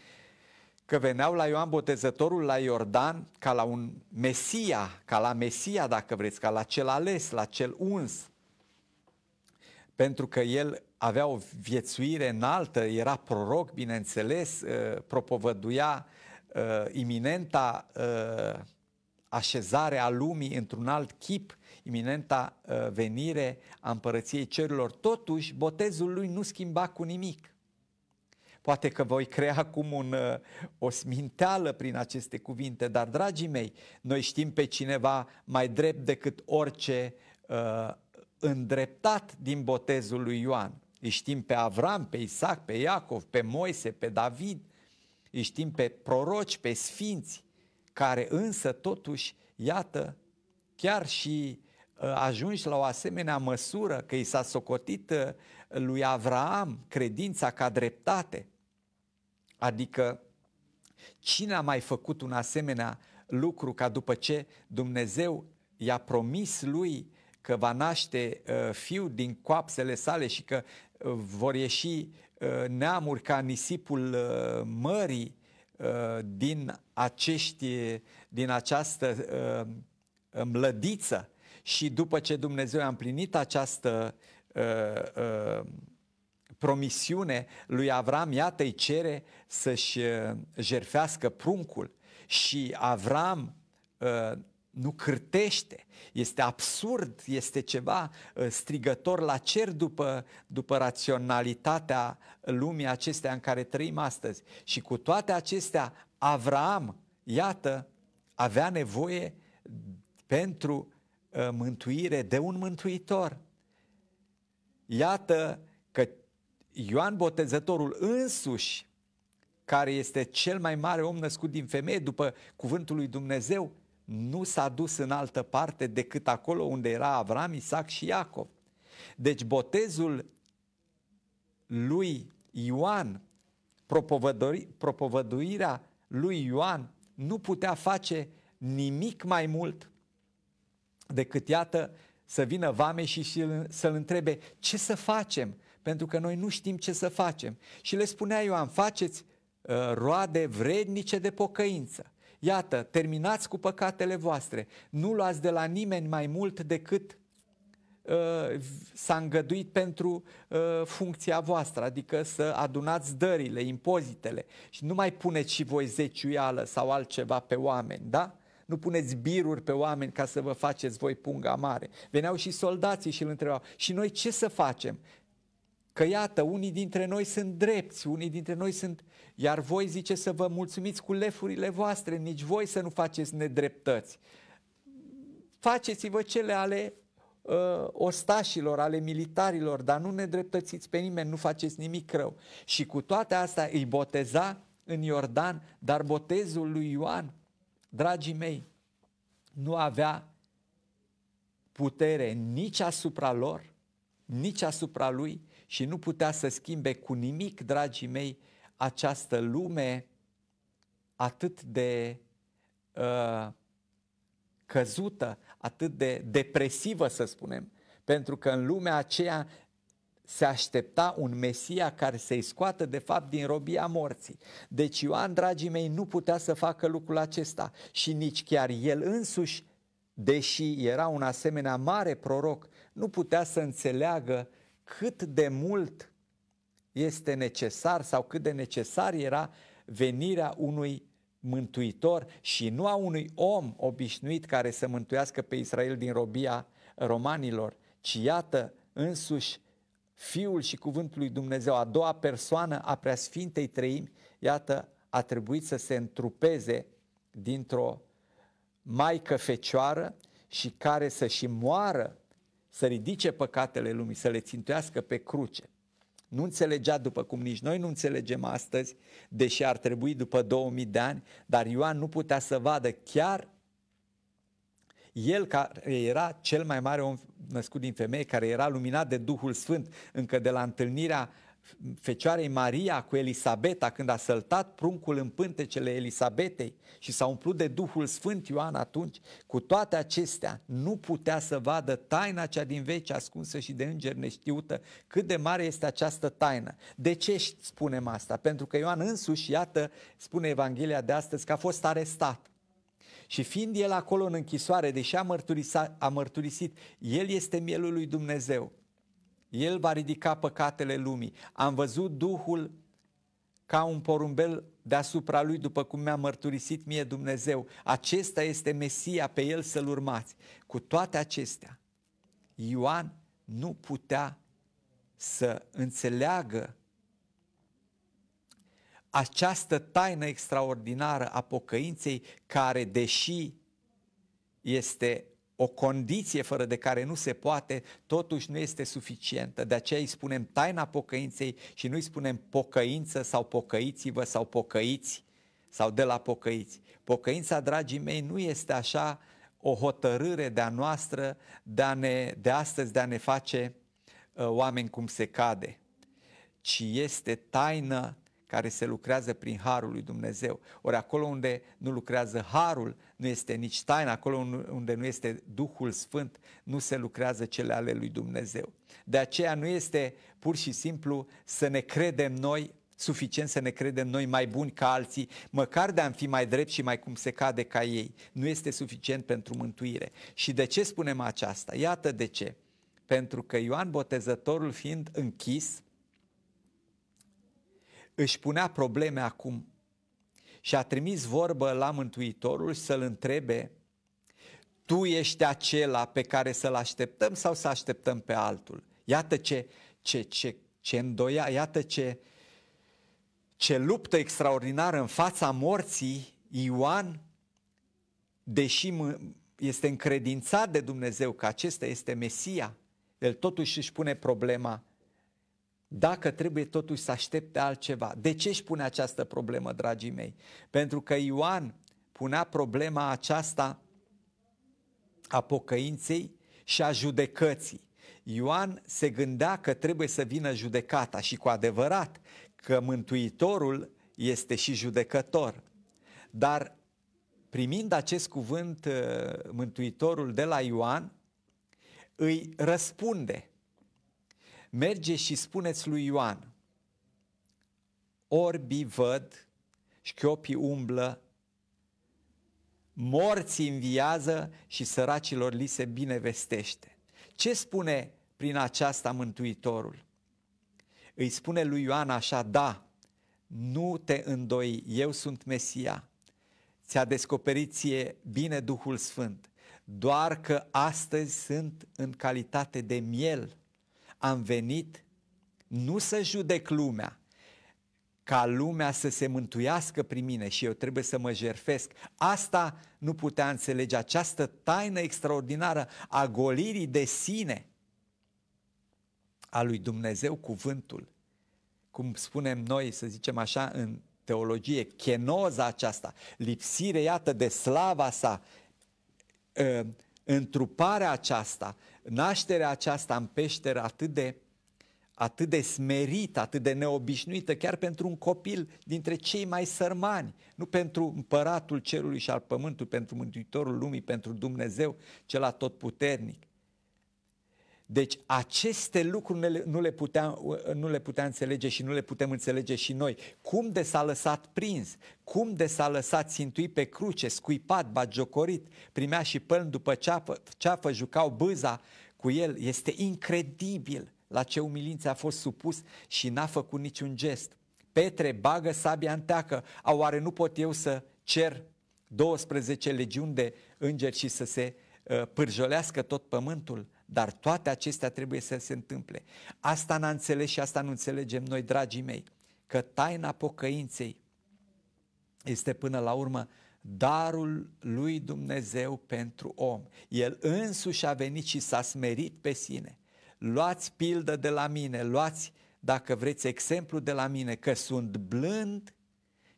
că veneau la Ioan Botezătorul la Iordan ca la un Mesia, ca la Mesia dacă vreți, ca la cel ales, la cel uns, pentru că el avea o viețuire înaltă, era proroc, bineînțeles, uh, propovăduia uh, iminenta uh, așezare a lumii într-un alt chip, iminenta uh, venire a împărăției cerurilor. Totuși, botezul lui nu schimba cu nimic. Poate că voi crea acum un, uh, o sminteală prin aceste cuvinte, dar, dragii mei, noi știm pe cineva mai drept decât orice uh, îndreptat din botezul lui Ioan. Îi știm pe Avram, pe Isaac, pe Iacov, pe Moise, pe David, îi știm pe proroci, pe sfinți, care însă totuși, iată, chiar și Eh, ajungi la o asemenea măsură că i s-a socotit eh, lui Avraam credința ca dreptate. Adică cine a mai făcut un asemenea lucru ca după ce Dumnezeu i-a promis lui că va naște eh, fiu din coapsele sale și că vor ieși neamuri ca nisipul mării din, acești, din această mlădiță și după ce Dumnezeu a împlinit această uh, uh, promisiune lui Avram, iată îi cere să-și uh, jerfească pruncul și Avram uh, nu cârtește, este absurd, este ceva uh, strigător la cer după, după raționalitatea lumii acestea în care trăim astăzi. Și cu toate acestea, Avram, iată, avea nevoie pentru Ă, mântuire de un mântuitor. Iată că Ioan Botezătorul însuși, care este cel mai mare om născut din femeie, după cuvântul lui Dumnezeu, nu s-a dus în altă parte decât acolo unde era Avram, Isaac și Iacov. Deci botezul lui Ioan, propovăduirea lui Ioan, nu putea face nimic mai mult decât iată să vină vame și să-l întrebe ce să facem, pentru că noi nu știm ce să facem. Și le spunea Ioan, faceți uh, roade vrednice de pocăință. Iată, terminați cu păcatele voastre, nu luați de la nimeni mai mult decât uh, s-a îngăduit pentru uh, funcția voastră, adică să adunați dările, impozitele și nu mai puneți și voi zeciuială sau altceva pe oameni, da? nu puneți biruri pe oameni ca să vă faceți voi punga mare. Veneau și soldații și îl întrebau, și noi ce să facem? Că iată, unii dintre noi sunt drepți, unii dintre noi sunt... Iar voi zice să vă mulțumiți cu lefurile voastre, nici voi să nu faceți nedreptăți. Faceți-vă cele ale uh, ostașilor, ale militarilor, dar nu nedreptățiți pe nimeni, nu faceți nimic rău. Și cu toate astea îi boteza în Iordan, dar botezul lui Ioan dragii mei, nu avea putere nici asupra lor, nici asupra lui și nu putea să schimbe cu nimic, dragii mei, această lume atât de uh, căzută, atât de depresivă, să spunem. Pentru că în lumea aceea se aștepta un Mesia care să-i scoată de fapt din robia morții. Deci Ioan, dragii mei, nu putea să facă lucrul acesta și nici chiar el însuși, deși era un asemenea mare proroc, nu putea să înțeleagă cât de mult este necesar sau cât de necesar era venirea unui mântuitor și nu a unui om obișnuit care să mântuiască pe Israel din robia romanilor, ci iată însuși Fiul și Cuvântul lui Dumnezeu, a doua persoană a preasfintei trăimi, iată, a trebuit să se întrupeze dintr-o maică fecioară și care să și moară, să ridice păcatele lumii, să le țintuiască pe cruce. Nu înțelegea după cum nici noi nu înțelegem astăzi, deși ar trebui după 2000 de ani, dar Ioan nu putea să vadă chiar el care era cel mai mare om născut din femeie, care era luminat de Duhul Sfânt încă de la întâlnirea Fecioarei Maria cu Elisabeta, când a săltat pruncul în pântecele Elisabetei și s-a umplut de Duhul Sfânt Ioan atunci, cu toate acestea nu putea să vadă taina cea din veci ascunsă și de înger neștiută, cât de mare este această taină. De ce spunem asta? Pentru că Ioan însuși, iată, spune Evanghelia de astăzi că a fost arestat și fiind el acolo în închisoare, deși a, mărturisa, a mărturisit, el este mielul lui Dumnezeu. El va ridica păcatele lumii. Am văzut Duhul ca un porumbel deasupra lui, după cum mi-a mărturisit mie Dumnezeu. Acesta este Mesia, pe el să-l urmați. Cu toate acestea, Ioan nu putea să înțeleagă această taină extraordinară a pocăinței care, deși este o condiție fără de care nu se poate, totuși nu este suficientă. De aceea îi spunem taina pocăinței și nu îi spunem pocăință sau pocăiți-vă sau pocăiți sau de la pocăiți. Pocăința, dragii mei, nu este așa o hotărâre de-a noastră de, a ne, de astăzi de a ne face uh, oameni cum se cade, ci este taină care se lucrează prin harul lui Dumnezeu. Ori acolo unde nu lucrează harul, nu este nici taină, acolo unde nu este Duhul Sfânt, nu se lucrează cele ale lui Dumnezeu. De aceea nu este pur și simplu să ne credem noi suficient să ne credem noi mai buni ca alții, măcar de a fi mai drept și mai cum se cade ca ei. Nu este suficient pentru mântuire. Și de ce spunem aceasta? Iată de ce. Pentru că Ioan Botezătorul fiind închis, își punea probleme acum și a trimis vorbă la Mântuitorul să-l întrebe, tu ești acela pe care să-l așteptăm sau să așteptăm pe altul? Iată ce, ce, ce, ce îndoia, iată ce, ce luptă extraordinară în fața morții Ioan, deși este încredințat de Dumnezeu că acesta este Mesia, el totuși își pune problema dacă trebuie totuși să aștepte altceva. De ce își pune această problemă, dragii mei? Pentru că Ioan punea problema aceasta a pocăinței și a judecății. Ioan se gândea că trebuie să vină judecata și cu adevărat că Mântuitorul este și judecător. Dar primind acest cuvânt uh, Mântuitorul de la Ioan, îi răspunde – merge și spuneți lui Ioan, Orbi văd, șchiopii umblă, morții înviază și săracilor li se binevestește. Ce spune prin aceasta Mântuitorul? Îi spune lui Ioan așa, da, nu te îndoi, eu sunt Mesia. Ți-a descoperit ție bine Duhul Sfânt, doar că astăzi sunt în calitate de miel am venit nu să judec lumea, ca lumea să se mântuiască prin mine și eu trebuie să mă jerfesc. Asta nu putea înțelege această taină extraordinară a golirii de sine a lui Dumnezeu cuvântul. Cum spunem noi, să zicem așa, în teologie, chenoza aceasta, lipsire, iată, de slava sa, ă, întruparea aceasta, nașterea aceasta în peșteră atât de, atât de smerită, atât de neobișnuită, chiar pentru un copil dintre cei mai sărmani, nu pentru împăratul cerului și al pământului, pentru mântuitorul lumii, pentru Dumnezeu cel atotputernic. Deci aceste lucruri nu le, putea, nu le putea înțelege și nu le putem înțelege și noi. Cum de s-a lăsat prins, cum de s-a lăsat țintuit pe cruce, scuipat, bagiocorit, primea și păln după ceapă, ceafă, jucau bâza cu el. Este incredibil la ce umilință a fost supus și n-a făcut niciun gest. Petre bagă sabia în teacă, oare nu pot eu să cer 12 legiuni de îngeri și să se uh, pârjolească tot pământul? Dar toate acestea trebuie să se întâmple. Asta n-a înțeles și asta nu înțelegem noi, dragii mei, că taina pocăinței este până la urmă darul lui Dumnezeu pentru om. El însuși a venit și s-a smerit pe sine. Luați pildă de la mine, luați, dacă vreți, exemplu de la mine, că sunt blând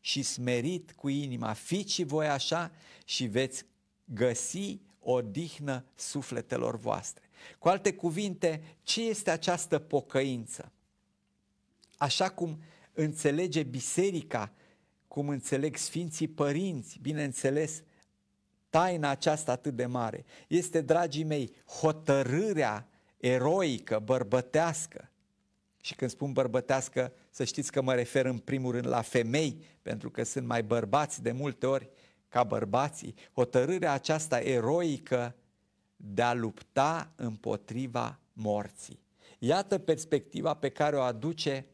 și smerit cu inima. Fiți și voi așa și veți găsi o dihnă sufletelor voastre. Cu alte cuvinte, ce este această pocăință? Așa cum înțelege biserica, cum înțeleg sfinții părinți, bineînțeles, taina aceasta atât de mare. Este, dragii mei, hotărârea eroică, bărbătească. Și când spun bărbătească, să știți că mă refer în primul rând la femei, pentru că sunt mai bărbați de multe ori ca bărbații. Hotărârea aceasta eroică de a lupta împotriva morții. Iată perspectiva pe care o aduce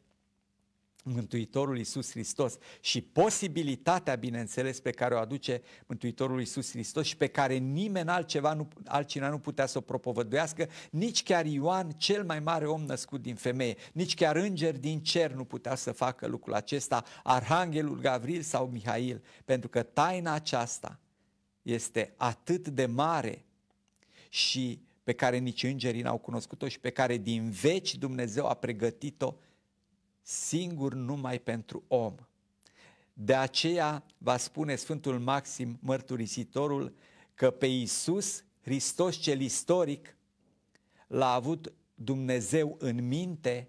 Mântuitorul Iisus Hristos și posibilitatea, bineînțeles, pe care o aduce Mântuitorul Iisus Hristos și pe care nimeni altceva nu, altcineva nu putea să o propovăduiască, nici chiar Ioan, cel mai mare om născut din femeie, nici chiar îngeri din cer nu putea să facă lucrul acesta, Arhanghelul Gavril sau Mihail, pentru că taina aceasta este atât de mare și pe care nici îngerii n-au cunoscut-o și pe care din veci Dumnezeu a pregătit-o singur numai pentru om. De aceea va spune Sfântul Maxim Mărturisitorul că pe Iisus, Hristos cel istoric, l-a avut Dumnezeu în minte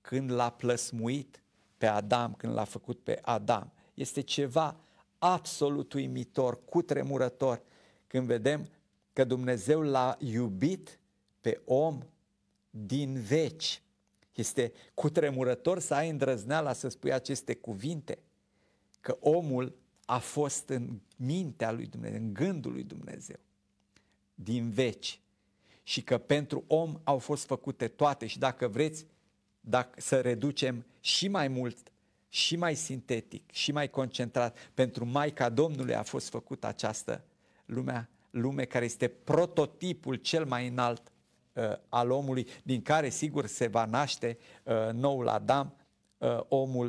când l-a plăsmuit pe Adam, când l-a făcut pe Adam. Este ceva absolut uimitor, cutremurător, când vedem că Dumnezeu l-a iubit pe om din veci. Este cutremurător să ai îndrăzneala să spui aceste cuvinte, că omul a fost în mintea lui Dumnezeu, în gândul lui Dumnezeu, din veci. Și că pentru om au fost făcute toate și dacă vreți dacă, să reducem și mai mult, și mai sintetic, și mai concentrat, pentru Maica Domnului a fost făcută această lumea lume care este prototipul cel mai înalt uh, al omului, din care sigur se va naște uh, noul Adam, uh, omul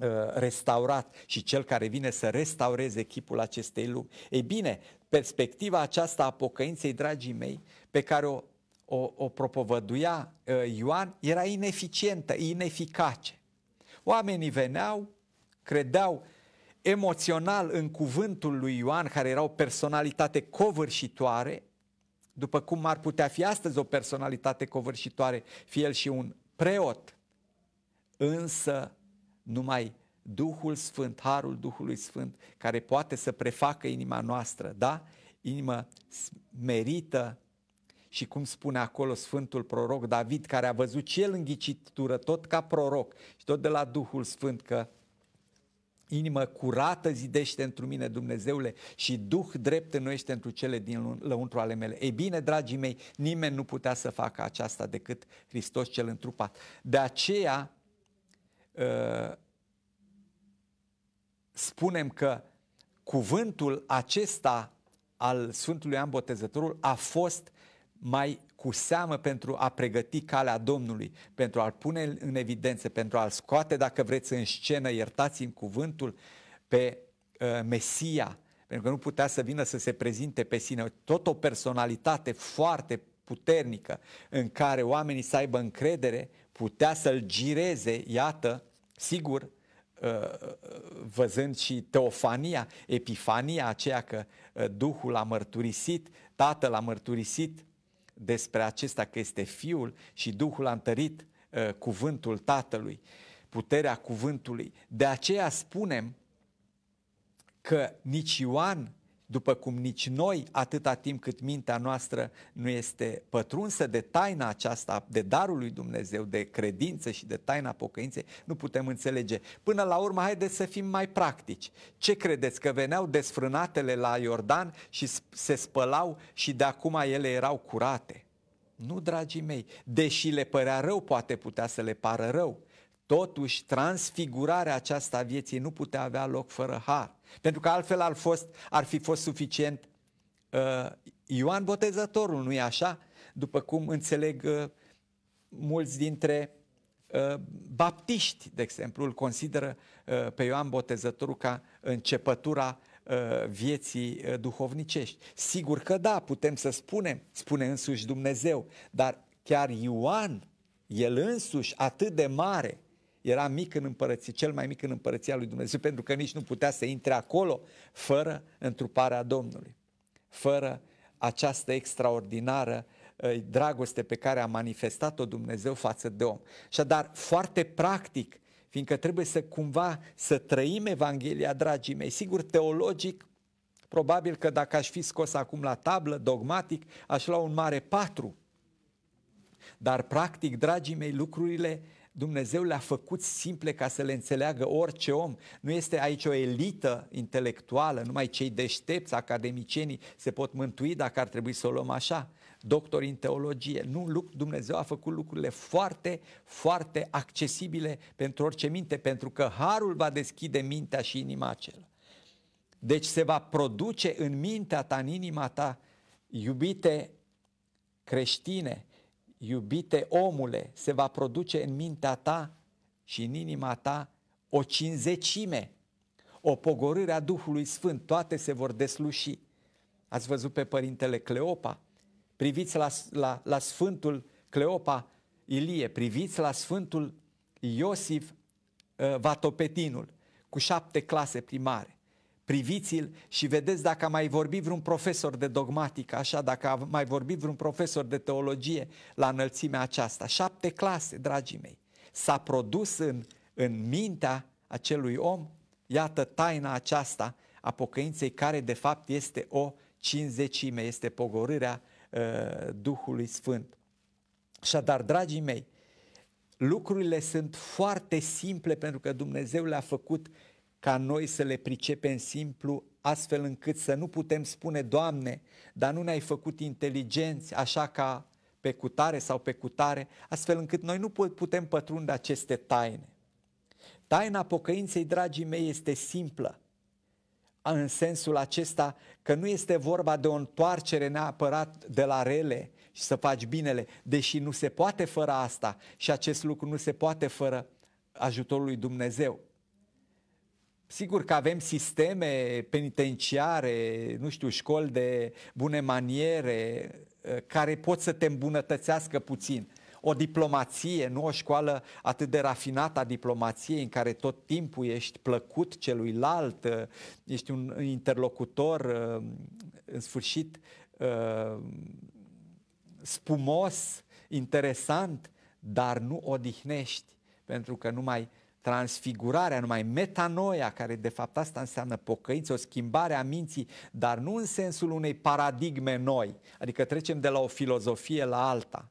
uh, restaurat și cel care vine să restaureze chipul acestei lumi. Ei bine, perspectiva aceasta a pocăinței, dragii mei, pe care o, o, o propovăduia uh, Ioan, era ineficientă, ineficace. Oamenii veneau, credeau emoțional în cuvântul lui Ioan, care era o personalitate covârșitoare, după cum ar putea fi astăzi o personalitate covârșitoare, fie el și un preot, însă numai Duhul Sfânt, Harul Duhului Sfânt, care poate să prefacă inima noastră, da? Inimă merită și cum spune acolo Sfântul Proroc David, care a văzut și el în tot ca proroc și tot de la Duhul Sfânt, că Inimă curată zidește întru mine, Dumnezeule, și Duh drept înnoiește întru cele din lăuntru ale mele. Ei bine, dragii mei, nimeni nu putea să facă aceasta decât Hristos cel întrupat. De aceea uh, spunem că cuvântul acesta al Sfântului Ambotezătorul a fost mai cu seamă pentru a pregăti calea Domnului, pentru a-L pune în evidență, pentru a-L scoate, dacă vreți, în scenă, iertați-mi cuvântul, pe uh, Mesia, pentru că nu putea să vină să se prezinte pe sine. Tot o personalitate foarte puternică în care oamenii să aibă încredere, putea să-l gireze, iată, sigur, uh, uh, văzând și teofania, epifania aceea că uh, Duhul a mărturisit, Tatăl a mărturisit despre acesta că este Fiul și Duhul a întărit uh, cuvântul Tatălui, puterea cuvântului. De aceea spunem că nici Ioan după cum nici noi, atâta timp cât mintea noastră nu este pătrunsă de taina aceasta, de darul lui Dumnezeu, de credință și de taina pocăinței, nu putem înțelege. Până la urmă, haideți să fim mai practici. Ce credeți? Că veneau desfrânatele la Iordan și se spălau și de acum ele erau curate. Nu, dragii mei, deși le părea rău, poate putea să le pară rău. Totuși, transfigurarea aceasta a vieții nu putea avea loc fără har. Pentru că altfel ar, fost, ar fi fost suficient uh, Ioan Botezătorul, nu-i așa? După cum înțeleg uh, mulți dintre uh, baptiști, de exemplu, îl consideră uh, pe Ioan Botezătorul ca începătura uh, vieții uh, duhovnicești. Sigur că da, putem să spunem, spune însuși Dumnezeu, dar chiar Ioan, el însuși atât de mare, era mic în împărăție, cel mai mic în împărăția lui Dumnezeu, pentru că nici nu putea să intre acolo fără întruparea Domnului, fără această extraordinară ă, dragoste pe care a manifestat-o Dumnezeu față de om. Și dar foarte practic, fiindcă trebuie să cumva să trăim Evanghelia, dragii mei. Sigur, teologic, probabil că dacă aș fi scos acum la tablă, dogmatic, aș lua un mare patru. Dar practic, dragii mei, lucrurile Dumnezeu le-a făcut simple ca să le înțeleagă orice om. Nu este aici o elită intelectuală, numai cei deștepți, academicienii, se pot mântui dacă ar trebui să o luăm așa. Doctori în teologie. Nu, Dumnezeu a făcut lucrurile foarte, foarte accesibile pentru orice minte, pentru că harul va deschide mintea și inima acelor. Deci se va produce în mintea ta, în inima ta, iubite creștine, iubite omule, se va produce în mintea ta și în inima ta o cinzecime, o pogorâre a Duhului Sfânt, toate se vor desluși. Ați văzut pe părintele Cleopa? Priviți la, la, la Sfântul Cleopa Ilie, priviți la Sfântul Iosif uh, Vatopetinul, cu șapte clase primare priviți-l și vedeți dacă a mai vorbit vreun profesor de dogmatică, așa, dacă a mai vorbit vreun profesor de teologie la înălțimea aceasta. Șapte clase, dragii mei. S-a produs în, în mintea acelui om, iată taina aceasta a pocăinței, care de fapt este o cinzecime, este pogorârea uh, Duhului Sfânt. Așadar, dragii mei, lucrurile sunt foarte simple pentru că Dumnezeu le-a făcut ca noi să le pricepem simplu, astfel încât să nu putem spune, Doamne, dar nu ne-ai făcut inteligenți, așa ca pe cutare sau pe cutare, astfel încât noi nu putem pătrunde aceste taine. Taina pocăinței, dragii mei, este simplă, în sensul acesta că nu este vorba de o întoarcere neapărat de la rele și să faci binele, deși nu se poate fără asta și acest lucru nu se poate fără ajutorul lui Dumnezeu. Sigur că avem sisteme penitenciare, nu știu, școli de bune maniere ă, care pot să te îmbunătățească puțin. O diplomație, nu o școală atât de rafinată a diplomației în care tot timpul ești plăcut celuilalt, ă, ești un interlocutor ă, în sfârșit spumos, interesant, dar nu odihnești pentru că numai mai transfigurarea, numai metanoia, care de fapt asta înseamnă pocăință, o schimbare a minții, dar nu în sensul unei paradigme noi, adică trecem de la o filozofie la alta,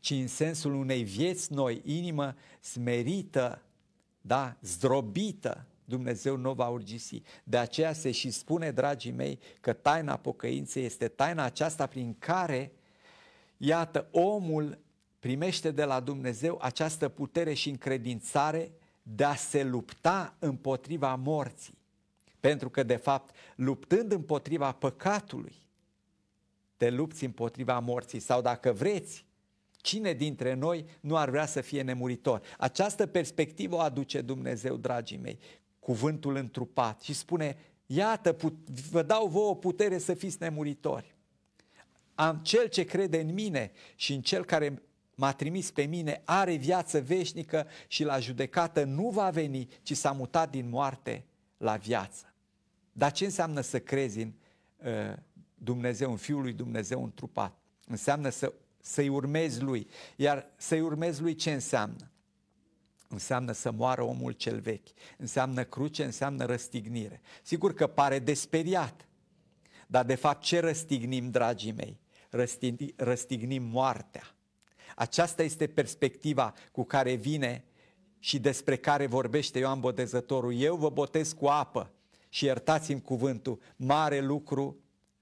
ci în sensul unei vieți noi, inimă smerită, da, zdrobită, Dumnezeu nu va urgisi. De aceea se și spune, dragii mei, că taina pocăinței este taina aceasta prin care, iată, omul primește de la Dumnezeu această putere și încredințare de a se lupta împotriva morții. Pentru că, de fapt, luptând împotriva păcatului, te lupți împotriva morții sau, dacă vreți, Cine dintre noi nu ar vrea să fie nemuritor? Această perspectivă o aduce Dumnezeu, dragii mei, cuvântul întrupat și spune, iată, put- vă dau vouă o putere să fiți nemuritori. Am cel ce crede în mine și în cel care m-a trimis pe mine, are viață veșnică și la judecată nu va veni, ci s-a mutat din moarte la viață. Dar ce înseamnă să crezi în uh, Dumnezeu, în Fiul lui Dumnezeu întrupat? Înseamnă să, să-i urmezi lui. Iar să-i urmezi lui ce înseamnă? Înseamnă să moară omul cel vechi, înseamnă cruce, înseamnă răstignire. Sigur că pare desperiat, dar de fapt ce răstignim, dragii mei? Răstignim, răstignim moartea aceasta este perspectiva cu care vine și despre care vorbește Ioan Botezătorul. Eu vă botez cu apă și iertați-mi cuvântul, mare lucru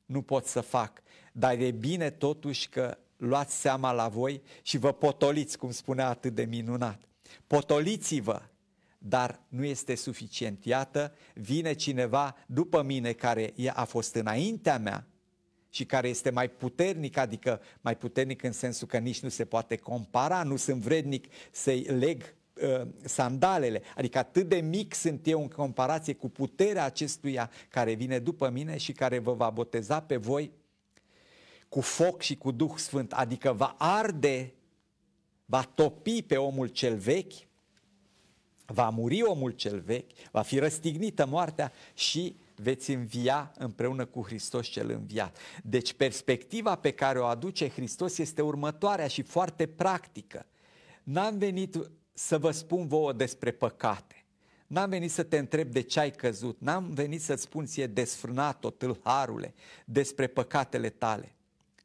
nu pot să fac, dar e bine totuși că luați seama la voi și vă potoliți, cum spunea atât de minunat. Potoliți-vă, dar nu este suficient. Iată, vine cineva după mine care a fost înaintea mea și care este mai puternic, adică mai puternic în sensul că nici nu se poate compara, nu sunt vrednic să-i leg uh, sandalele, adică atât de mic sunt eu în comparație cu puterea acestuia care vine după mine și care vă va boteza pe voi cu foc și cu Duh Sfânt, adică va arde, va topi pe omul cel vechi, va muri omul cel vechi, va fi răstignită moartea și veți învia împreună cu Hristos cel înviat. Deci perspectiva pe care o aduce Hristos este următoarea și foarte practică. N-am venit să vă spun vouă despre păcate. N-am venit să te întreb de ce ai căzut, n-am venit să-ți spun ție desfrânat-o, tâlharule, despre păcatele tale.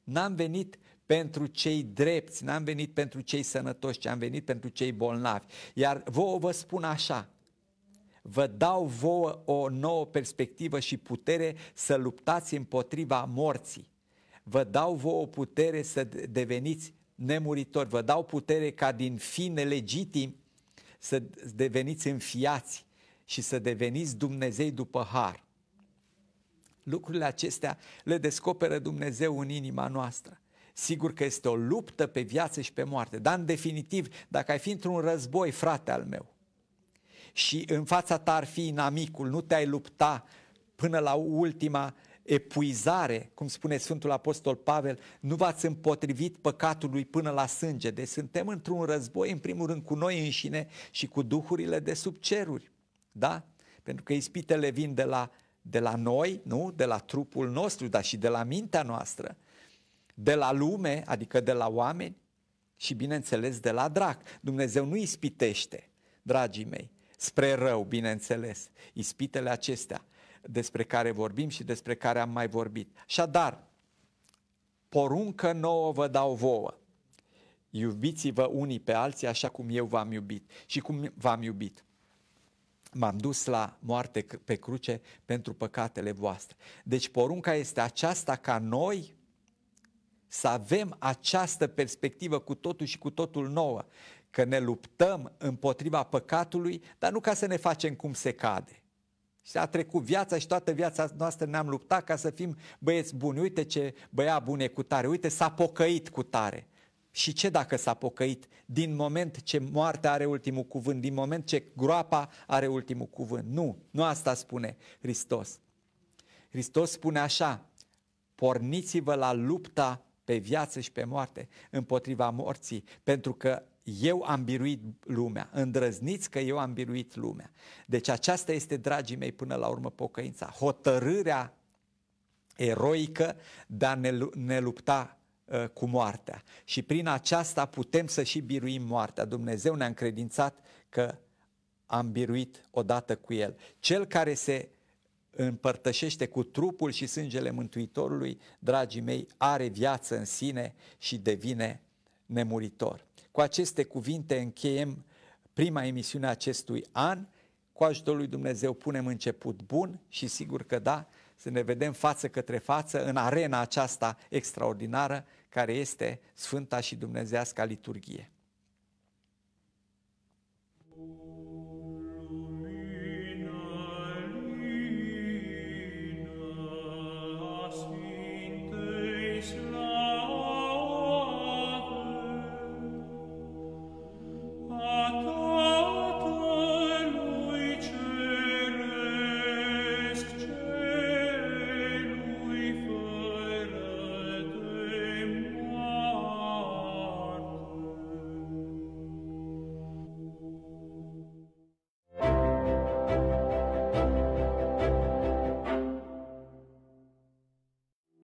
N-am venit pentru cei drepți, n-am venit pentru cei sănătoși, ci am venit pentru cei bolnavi. Iar vouă vă spun așa, vă dau vouă o nouă perspectivă și putere să luptați împotriva morții. Vă dau vouă putere să deveniți nemuritori, vă dau putere ca din fi nelegitim să deveniți înfiați și să deveniți Dumnezei după har. Lucrurile acestea le descoperă Dumnezeu în inima noastră. Sigur că este o luptă pe viață și pe moarte, dar în definitiv, dacă ai fi într-un război, frate al meu, și în fața ta ar fi inamicul, nu te-ai lupta până la ultima epuizare, cum spune Sfântul Apostol Pavel, nu v-ați împotrivit păcatului până la sânge. Deci suntem într-un război, în primul rând, cu noi înșine și cu duhurile de sub ceruri. Da? Pentru că ispitele vin de la, de la noi, nu? De la trupul nostru, dar și de la mintea noastră. De la lume, adică de la oameni și, bineînțeles, de la drac. Dumnezeu nu ispitește, dragii mei spre rău, bineînțeles. Ispitele acestea despre care vorbim și despre care am mai vorbit. Așadar, poruncă nouă vă dau vouă. Iubiți-vă unii pe alții așa cum eu v-am iubit. Și cum v-am iubit? M-am dus la moarte pe cruce pentru păcatele voastre. Deci porunca este aceasta ca noi să avem această perspectivă cu totul și cu totul nouă că ne luptăm împotriva păcatului, dar nu ca să ne facem cum se cade. Și a trecut viața și toată viața noastră ne-am luptat ca să fim băieți buni. Uite ce băia bune cu tare, uite s-a pocăit cu tare. Și ce dacă s-a pocăit din moment ce moartea are ultimul cuvânt, din moment ce groapa are ultimul cuvânt? Nu, nu asta spune Hristos. Hristos spune așa, porniți-vă la lupta pe viață și pe moarte, împotriva morții, pentru că eu am biruit lumea, îndrăzniți că eu am biruit lumea. Deci aceasta este, dragii mei, până la urmă pocăința. Hotărârea eroică de a ne, ne lupta uh, cu moartea. Și prin aceasta putem să și biruim moartea. Dumnezeu ne-a încredințat că am biruit odată cu El. Cel care se împărtășește cu trupul și sângele Mântuitorului, dragii mei, are viață în sine și devine nemuritor. Cu aceste cuvinte încheiem prima emisiune a acestui an. Cu ajutorul lui Dumnezeu punem început bun și sigur că da, să ne vedem față către față în arena aceasta extraordinară care este Sfânta și Dumnezeiasca Liturghie.